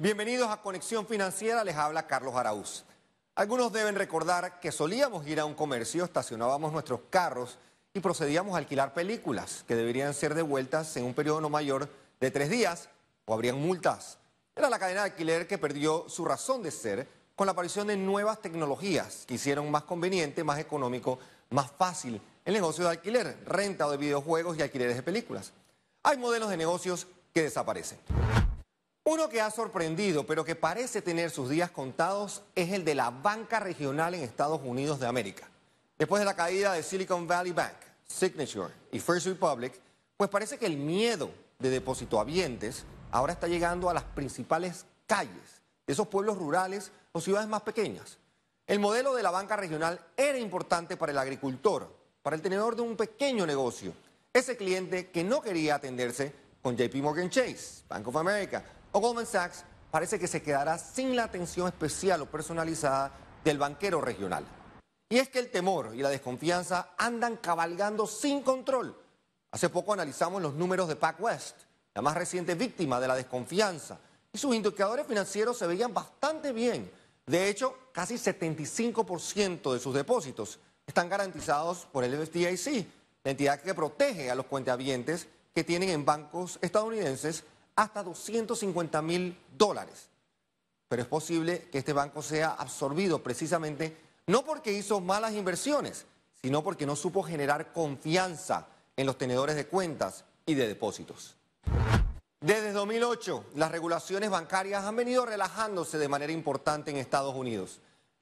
Bienvenidos a Conexión Financiera, les habla Carlos Araúz. Algunos deben recordar que solíamos ir a un comercio, estacionábamos nuestros carros y procedíamos a alquilar películas que deberían ser devueltas en un periodo no mayor de tres días o habrían multas. Era la cadena de alquiler que perdió su razón de ser con la aparición de nuevas tecnologías que hicieron más conveniente, más económico, más fácil el negocio de alquiler, renta de videojuegos y alquileres de películas. Hay modelos de negocios que desaparecen. Uno que ha sorprendido, pero que parece tener sus días contados, es el de la banca regional en Estados Unidos de América. Después de la caída de Silicon Valley Bank, Signature y First Republic, pues parece que el miedo de habientes ahora está llegando a las principales calles de esos pueblos rurales o ciudades más pequeñas. El modelo de la banca regional era importante para el agricultor, para el tenedor de un pequeño negocio, ese cliente que no quería atenderse con JP Morgan Chase, Bank of America o Goldman Sachs parece que se quedará sin la atención especial o personalizada del banquero regional. Y es que el temor y la desconfianza andan cabalgando sin control. Hace poco analizamos los números de PacWest, la más reciente víctima de la desconfianza, y sus indicadores financieros se veían bastante bien. De hecho, casi 75% de sus depósitos están garantizados por el FDIC, la entidad que protege a los cuentavientes que tienen en bancos estadounidenses hasta 250 mil dólares. Pero es posible que este banco sea absorbido precisamente no porque hizo malas inversiones, sino porque no supo generar confianza en los tenedores de cuentas y de depósitos. Desde 2008, las regulaciones bancarias han venido relajándose de manera importante en Estados Unidos.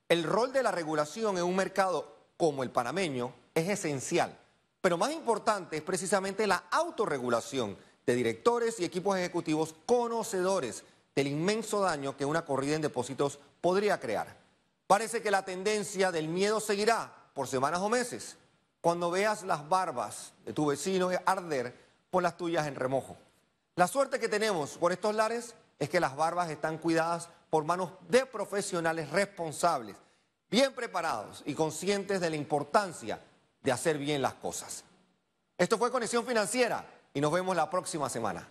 El rol de la regulación en un mercado como el panameño es esencial, pero más importante es precisamente la autorregulación de directores y equipos ejecutivos conocedores del inmenso daño que una corrida en depósitos podría crear. Parece que la tendencia del miedo seguirá por semanas o meses cuando veas las barbas de tu vecino arder por las tuyas en remojo. La suerte que tenemos por estos lares es que las barbas están cuidadas por manos de profesionales responsables, bien preparados y conscientes de la importancia de hacer bien las cosas. Esto fue Conexión Financiera y nos vemos la próxima semana.